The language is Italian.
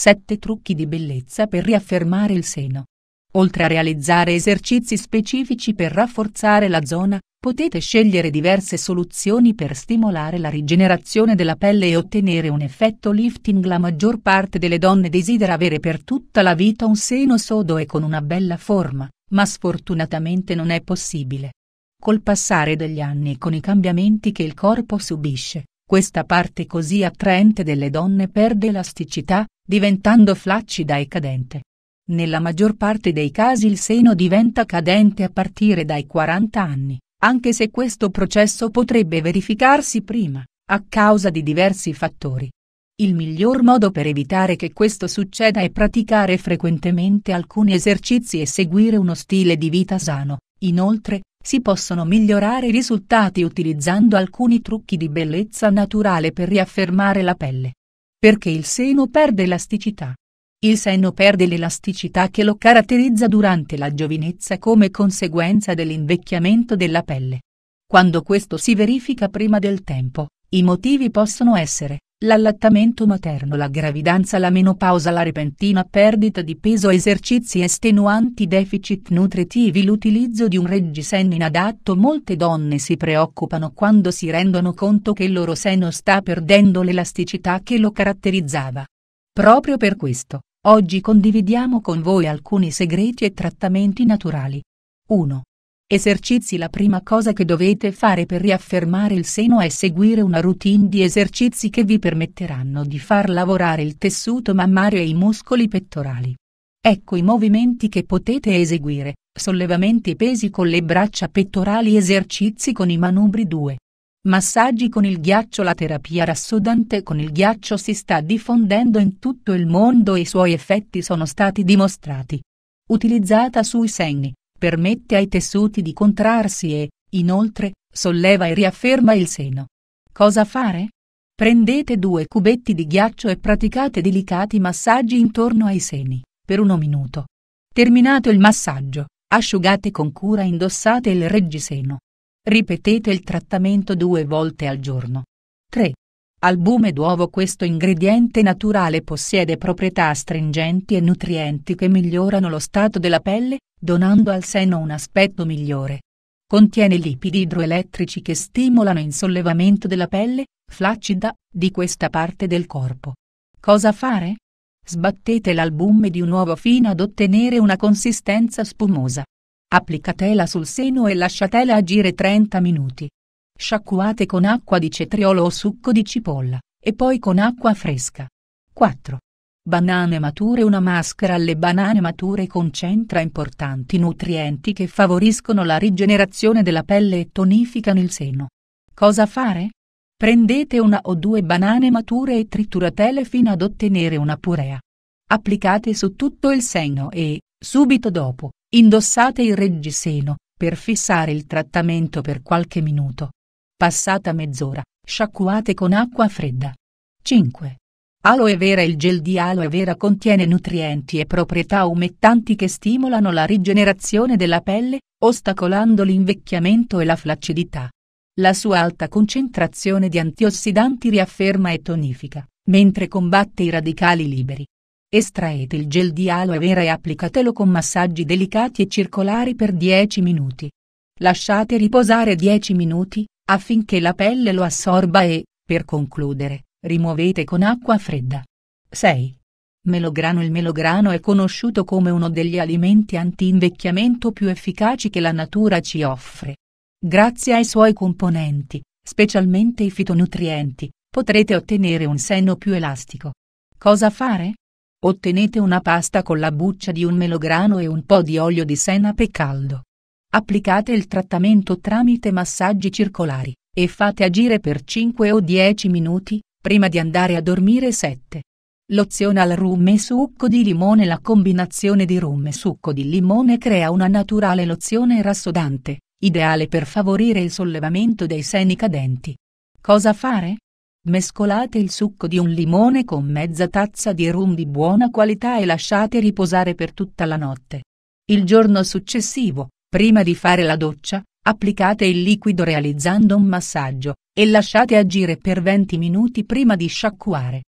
7 trucchi di bellezza per riaffermare il seno. Oltre a realizzare esercizi specifici per rafforzare la zona, potete scegliere diverse soluzioni per stimolare la rigenerazione della pelle e ottenere un effetto lifting. La maggior parte delle donne desidera avere per tutta la vita un seno sodo e con una bella forma, ma sfortunatamente non è possibile. Col passare degli anni e con i cambiamenti che il corpo subisce, questa parte così attraente delle donne perde elasticità, diventando flaccida e cadente. Nella maggior parte dei casi il seno diventa cadente a partire dai 40 anni, anche se questo processo potrebbe verificarsi prima, a causa di diversi fattori. Il miglior modo per evitare che questo succeda è praticare frequentemente alcuni esercizi e seguire uno stile di vita sano. Inoltre, si possono migliorare i risultati utilizzando alcuni trucchi di bellezza naturale per riaffermare la pelle perché il seno perde elasticità. Il seno perde l'elasticità che lo caratterizza durante la giovinezza come conseguenza dell'invecchiamento della pelle. Quando questo si verifica prima del tempo, i motivi possono essere L'allattamento materno La gravidanza La menopausa La repentina perdita di peso Esercizi estenuanti Deficit nutritivi L'utilizzo di un reggiseno inadatto Molte donne si preoccupano quando si rendono conto che il loro seno sta perdendo l'elasticità che lo caratterizzava. Proprio per questo, oggi condividiamo con voi alcuni segreti e trattamenti naturali. 1. Esercizi La prima cosa che dovete fare per riaffermare il seno è seguire una routine di esercizi che vi permetteranno di far lavorare il tessuto mammario e i muscoli pettorali. Ecco i movimenti che potete eseguire, sollevamenti pesi con le braccia pettorali esercizi con i manubri 2. Massaggi con il ghiaccio La terapia rassodante con il ghiaccio si sta diffondendo in tutto il mondo e i suoi effetti sono stati dimostrati. Utilizzata sui segni permette ai tessuti di contrarsi e, inoltre, solleva e riafferma il seno. Cosa fare? Prendete due cubetti di ghiaccio e praticate delicati massaggi intorno ai seni, per uno minuto. Terminato il massaggio, asciugate con cura e indossate il reggiseno. Ripetete il trattamento due volte al giorno. 3. Albume d'uovo questo ingrediente naturale possiede proprietà astringenti e nutrienti che migliorano lo stato della pelle, donando al seno un aspetto migliore. Contiene lipidi idroelettrici che stimolano il sollevamento della pelle, flaccida, di questa parte del corpo. Cosa fare? Sbattete l'albume di un uovo fino ad ottenere una consistenza spumosa. Applicatela sul seno e lasciatela agire 30 minuti. Sciacquate con acqua di cetriolo o succo di cipolla, e poi con acqua fresca. 4. Banane mature Una maschera alle banane mature concentra importanti nutrienti che favoriscono la rigenerazione della pelle e tonificano il seno. Cosa fare? Prendete una o due banane mature e trituratele fino ad ottenere una purea. Applicate su tutto il seno e, subito dopo, indossate il reggiseno, per fissare il trattamento per qualche minuto. Passata mezz'ora, sciacquate con acqua fredda. 5. Aloe vera Il gel di aloe vera contiene nutrienti e proprietà umettanti che stimolano la rigenerazione della pelle, ostacolando l'invecchiamento e la flaccidità. La sua alta concentrazione di antiossidanti riafferma e tonifica, mentre combatte i radicali liberi. Estraete il gel di aloe vera e applicatelo con massaggi delicati e circolari per 10 minuti. Lasciate riposare 10 minuti, affinché la pelle lo assorba e, per concludere, rimuovete con acqua fredda. 6. Melograno Il melograno è conosciuto come uno degli alimenti anti-invecchiamento più efficaci che la natura ci offre. Grazie ai suoi componenti, specialmente i fitonutrienti, potrete ottenere un senno più elastico. Cosa fare? Ottenete una pasta con la buccia di un melograno e un po' di olio di senape caldo. Applicate il trattamento tramite massaggi circolari e fate agire per 5 o 10 minuti, prima di andare a dormire 7. Lozione al rum e succo di limone La combinazione di rum e succo di limone crea una naturale lozione rassodante, ideale per favorire il sollevamento dei seni cadenti. Cosa fare? Mescolate il succo di un limone con mezza tazza di rum di buona qualità e lasciate riposare per tutta la notte. Il giorno successivo, Prima di fare la doccia, applicate il liquido realizzando un massaggio, e lasciate agire per 20 minuti prima di sciacquare.